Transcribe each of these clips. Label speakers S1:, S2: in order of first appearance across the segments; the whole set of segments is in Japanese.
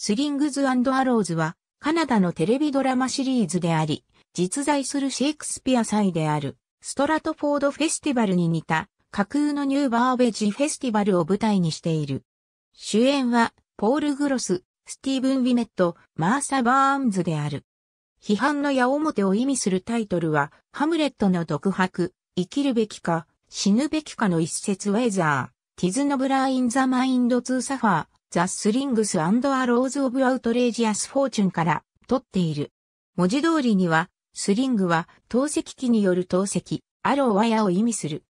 S1: スリングズアローズは、カナダのテレビドラマシリーズであり、実在するシェイクスピア祭である、ストラトフォードフェスティバルに似た、架空のニューバーベジフェスティバルを舞台にしている。主演は、ポール・グロス、スティーブン・ウィメット、マーサ・バーンズである。批判の矢面を意味するタイトルは、ハムレットの独白、生きるべきか、死ぬべきかの一節ウェザー、ティズ・ノブライン・ザ・マインド・ツー・サファー、ザ・スリングスアローズ・オブ・アウトレイジアス・フォーチュンから取っている。文字通りには、スリングは投石機による投石、アローワヤを意味する。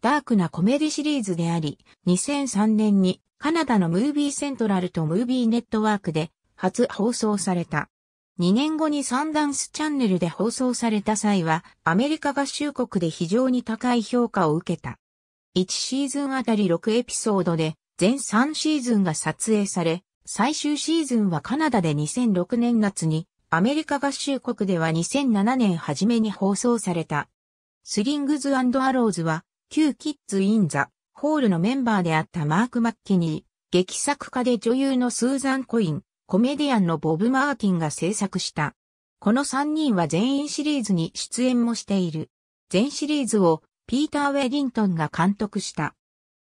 S1: ダークなコメディシリーズであり、2003年にカナダのムービーセントラルとムービーネットワークで初放送された。2年後にサンダンスチャンネルで放送された際は、アメリカ合衆国で非常に高い評価を受けた。1シーズンあたり6エピソードで全3シーズンが撮影され、最終シーズンはカナダで2006年夏に、アメリカ合衆国では2007年初めに放送された。スリングズアローズは、旧キッズ・イン・ザ・ホールのメンバーであったマーク・マッキニー、劇作家で女優のスーザン・コイン、コメディアンのボブ・マーティンが制作した。この3人は全員シリーズに出演もしている。全シリーズをピーター・ウェリントンが監督した。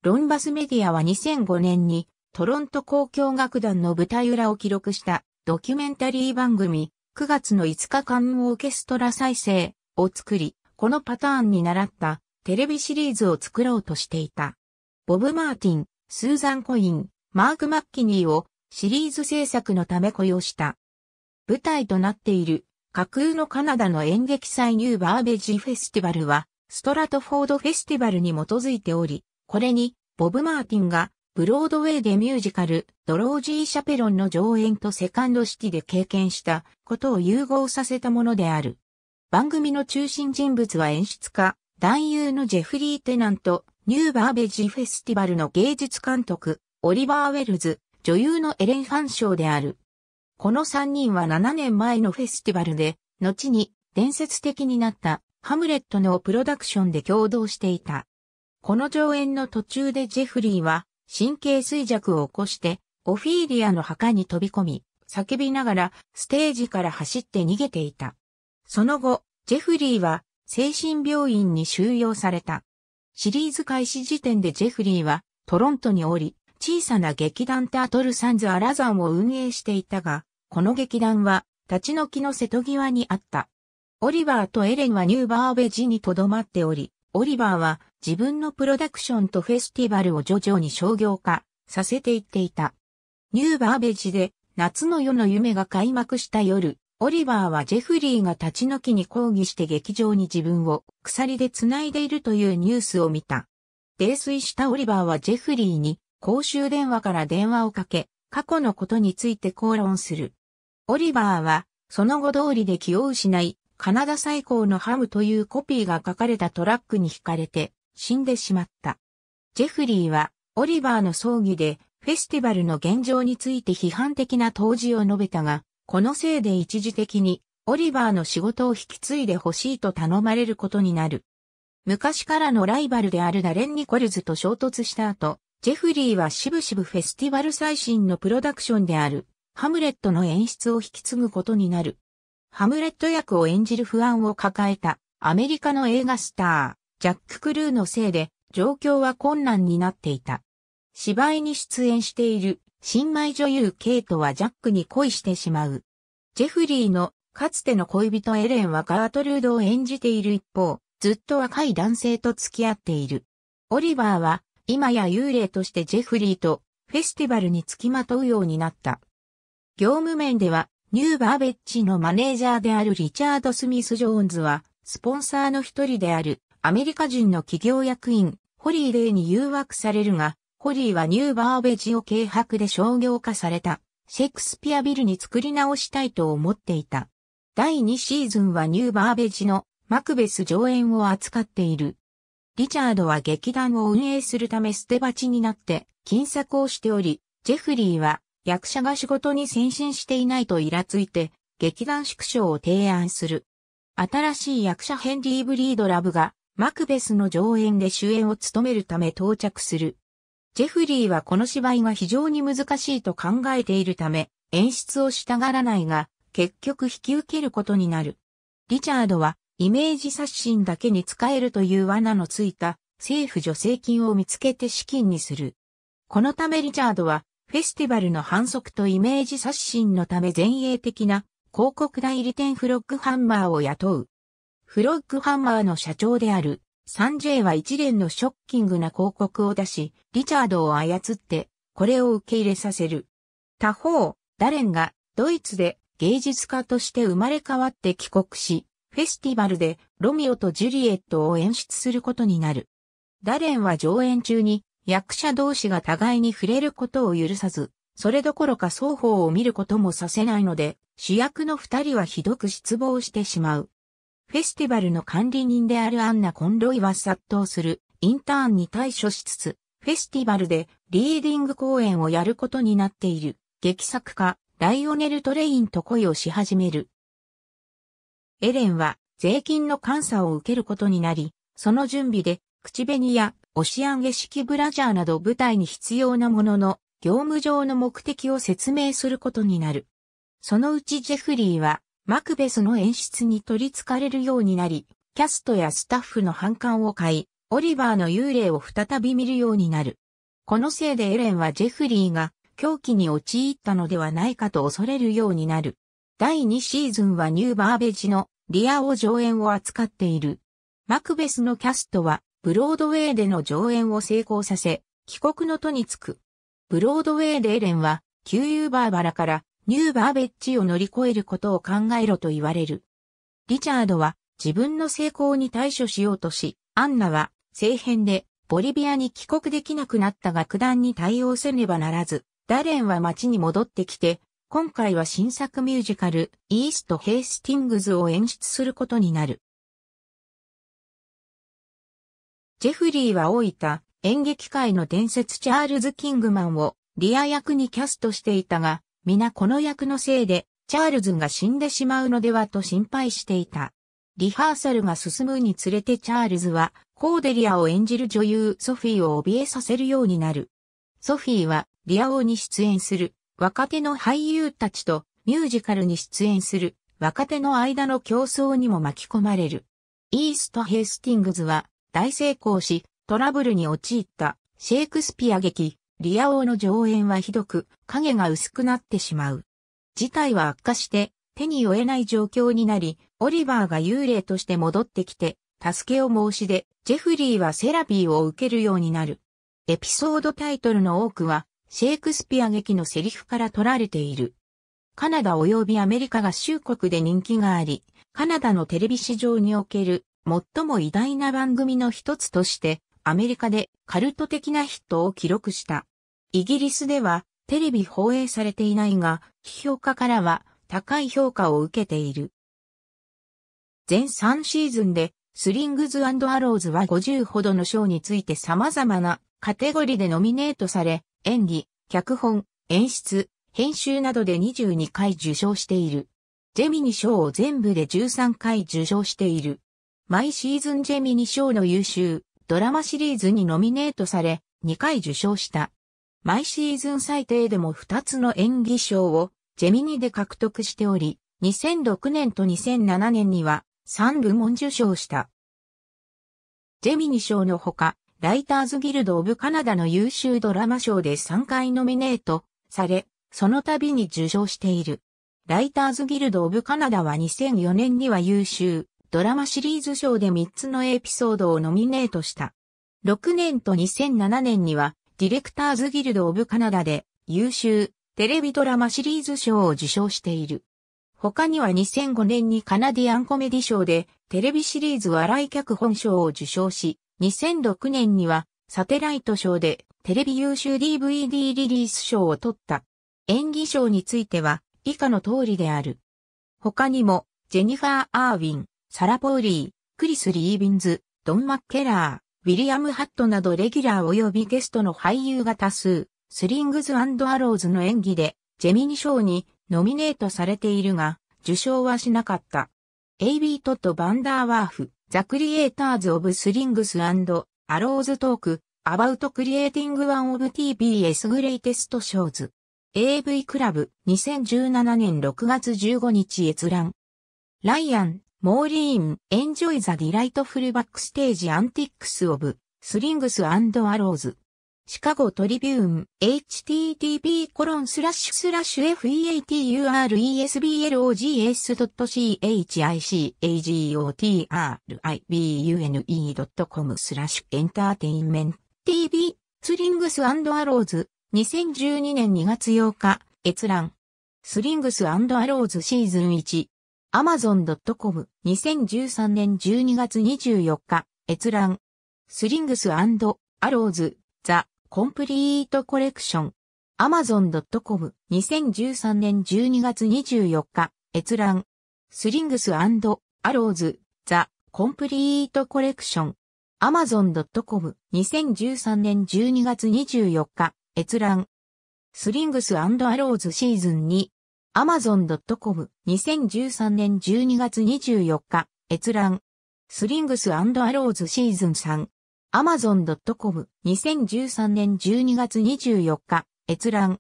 S1: ロンバスメディアは2005年にトロント交響楽団の舞台裏を記録したドキュメンタリー番組9月の5日間オーケストラ再生を作り、このパターンに習ったテレビシリーズを作ろうとしていた。ボブ・マーティン、スーザン・コイン、マーク・マッキニーをシリーズ制作のため雇用した。舞台となっている架空のカナダの演劇祭ニューバーベジフェスティバルはストラトフォードフェスティバルに基づいており、これにボブ・マーティンが、ブロードウェイでミュージカル、ドロージー・シャペロンの上演とセカンドシティで経験したことを融合させたものである。番組の中心人物は演出家、男優のジェフリー・テナント、ニューバーベジーフェスティバルの芸術監督、オリバー・ウェルズ、女優のエレン・ファンショーである。この3人は7年前のフェスティバルで、後に伝説的になったハムレットのプロダクションで共同していた。この上演の途中でジェフリーは神経衰弱を起こしてオフィーリアの墓に飛び込み、叫びながらステージから走って逃げていた。その後、ジェフリーは精神病院に収容された。シリーズ開始時点でジェフリーはトロントに降り、小さな劇団タートルサンズ・アラザンを運営していたが、この劇団は立ち退きの瀬戸際にあった。オリバーとエレンはニューバーベジに留まっており、オリバーは自分のプロダクションとフェスティバルを徐々に商業化させていっていた。ニューバーベジで夏の夜の夢が開幕した夜、オリバーはジェフリーが立ち退きに抗議して劇場に自分を鎖で繋いでいるというニュースを見た。泥酔したオリバーはジェフリーに公衆電話から電話をかけ、過去のことについて口論する。オリバーは、その後通りで気を失い、カナダ最高のハムというコピーが書かれたトラックに惹かれて、死んでしまった。ジェフリーは、オリバーの葬儀で、フェスティバルの現状について批判的な当時を述べたが、このせいで一時的に、オリバーの仕事を引き継いでほしいと頼まれることになる。昔からのライバルであるダレン・ニコルズと衝突した後、ジェフリーはしぶしぶフェスティバル最新のプロダクションである、ハムレットの演出を引き継ぐことになる。ハムレット役を演じる不安を抱えたアメリカの映画スター、ジャック・クルーのせいで状況は困難になっていた。芝居に出演している新米女優ケイトはジャックに恋してしまう。ジェフリーのかつての恋人エレンはガートルードを演じている一方、ずっと若い男性と付き合っている。オリバーは今や幽霊としてジェフリーとフェスティバルに付きまとうようになった。業務面ではニューバーベッジのマネージャーであるリチャード・スミス・ジョーンズはスポンサーの一人であるアメリカ人の企業役員、ホリー・レイに誘惑されるが、ホリーはニューバーベジを軽薄で商業化された、シェイクスピアビルに作り直したいと思っていた。第2シーズンはニューバーベジのマクベス上演を扱っている。リチャードは劇団を運営するため捨て鉢になって、金策をしており、ジェフリーは役者が仕事に先進していないとイラついて、劇団縮小を提案する。新しい役者ヘンリー・ブリードラブがマクベスの上演で主演を務めるため到着する。ジェフリーはこの芝居が非常に難しいと考えているため、演出をしたがらないが、結局引き受けることになる。リチャードは、イメージ刷新だけに使えるという罠のついた政府助成金を見つけて資金にする。このためリチャードは、フェスティバルの反則とイメージ刷新のため前衛的な広告代理店フロッグハンマーを雇う。フロッグハンマーの社長である、サンジェイは一連のショッキングな広告を出し、リチャードを操って、これを受け入れさせる。他方、ダレンがドイツで芸術家として生まれ変わって帰国し、フェスティバルでロミオとジュリエットを演出することになる。ダレンは上演中に役者同士が互いに触れることを許さず、それどころか双方を見ることもさせないので、主役の二人はひどく失望してしまう。フェスティバルの管理人であるアンナ・コンロイは殺到するインターンに対処しつつ、フェスティバルでリーディング公演をやることになっている劇作家ライオネル・トレインと恋をし始める。エレンは税金の監査を受けることになり、その準備で口紅やオシアンゲ式ブラジャーなど舞台に必要なものの業務上の目的を説明することになる。そのうちジェフリーはマクベスの演出に取り憑かれるようになり、キャストやスタッフの反感を買い、オリバーの幽霊を再び見るようになる。このせいでエレンはジェフリーが狂気に陥ったのではないかと恐れるようになる。第2シーズンはニューバーベジのリアを上演を扱っている。マクベスのキャストはブロードウェイでの上演を成功させ、帰国の途につく。ブロードウェイでエレンは旧ユーバーバラからニューバーベッジを乗り越えることを考えろと言われる。リチャードは自分の成功に対処しようとし、アンナは政変でボリビアに帰国できなくなった楽団に対応せねばならず、ダレンは街に戻ってきて、今回は新作ミュージカル、イースト・ヘイスティングズを演出することになる。ジェフリーは大分演劇界の伝説チャールズ・キングマンをリア役にキャストしていたが、皆この役のせいで、チャールズが死んでしまうのではと心配していた。リハーサルが進むにつれてチャールズは、コーデリアを演じる女優ソフィーを怯えさせるようになる。ソフィーは、リア王に出演する、若手の俳優たちと、ミュージカルに出演する、若手の間の競争にも巻き込まれる。イースト・ヘイスティングズは、大成功し、トラブルに陥った、シェイクスピア劇、リア王の上演はひどく、影が薄くなってしまう。事態は悪化して、手に負えない状況になり、オリバーが幽霊として戻ってきて、助けを申し出、ジェフリーはセラピーを受けるようになる。エピソードタイトルの多くは、シェイクスピア劇のセリフから取られている。カナダ及びアメリカ合衆国で人気があり、カナダのテレビ史上における最も偉大な番組の一つとしてアメリカでカルト的なヒットを記録した。イギリスではテレビ放映されていないが、批評家からは高い評価を受けている。全3シーズンでスリングズアローズは50ほどの賞について様々なカテゴリーでノミネートされ、演技、脚本、演出、編集などで22回受賞している。ジェミニ賞を全部で13回受賞している。毎シーズンジェミニ賞の優秀、ドラマシリーズにノミネートされ、2回受賞した。毎シーズン最低でも2つの演技賞をジェミニで獲得しており、2006年と2007年には3部門受賞した。ジェミニ賞のほか、ライターズギルド・オブ・カナダの優秀ドラマ賞で3回ノミネートされ、その度に受賞している。ライターズギルド・オブ・カナダは2004年には優秀ドラマシリーズ賞で3つのエピソードをノミネートした。6年と2007年には、ディレクターズギルド・オブ・カナダで優秀テレビドラマシリーズ賞を受賞している。他には2005年にカナディアンコメディ賞でテレビシリーズ笑い脚本賞を受賞し、2006年にはサテライト賞でテレビ優秀 DVD リリース賞を取った。演技賞については以下の通りである。他にもジェニファー・アーウィン、サラ・ポーリー、クリス・リービンズ、ドン・マッケラー、ウィリアム・ハットなどレギュラー及びゲストの俳優が多数、スリングズアローズの演技で、ジェミニ賞にノミネートされているが、受賞はしなかった。エイビー・トッバンダーワーフ、ザ・クリエイターズ・オブ・スリングスアローズ・トーク、アバウト・クリエイティング・ワン・オブ・ TBS・ グレイテスト・ショーズ。AV クラブ、2017年6月15日閲覧。ライアン、モーリーン、エンジョイザディライトフルバックステージアンティックスオブ、スリングスアンド・アローズ。シカゴトリビューン、http コロンスラッシュスラッシュ f a t u r e s b l o g s c h i c a g o t r i b u n e c o m スラッシュエンターテインメント tv スリングスアンド・アローズ2012年2月8日閲覧スリングスアローズシーズン1 amazon.com 2013年12月24日閲覧スリングスアローズザ・コンプリートコレクション amazon.com 2013年12月24日閲覧スリングスアローズザ・コンプリートコレクション amazon.com 2013年12月24日閲覧スリングスアローズシーズン2 amazon.com 2013年12月24日閲覧スリングスアローズシーズン3 amazon.com 2013年12月24日閲覧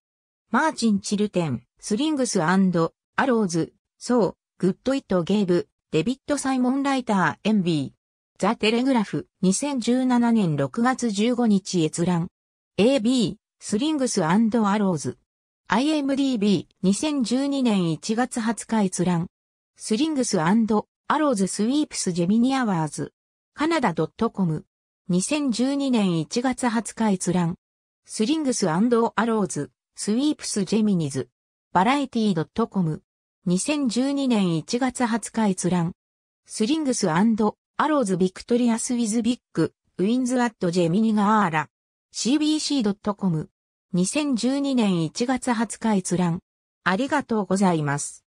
S1: マーチンチルテンスリングスアローズそうグッドイットゲーブデビットサイモンライター MB ザ・テレグラフ2017年6月15日閲覧 AB スリングスアローズ IMDB2012 年1月20日閲覧。スリングスアローズスウィープスジェミニアワーズ。カナダ .com。2012年1月20日閲覧。スリングスアローズスウィープスジェミニズ。バラエティ .com。2012年1月20日閲覧。スリングスアローズビクトリアスウィズビッグ、ウィンズアットジェミニガーラ。cbc.com。2012年1月20日閲覧。ありがとうございます。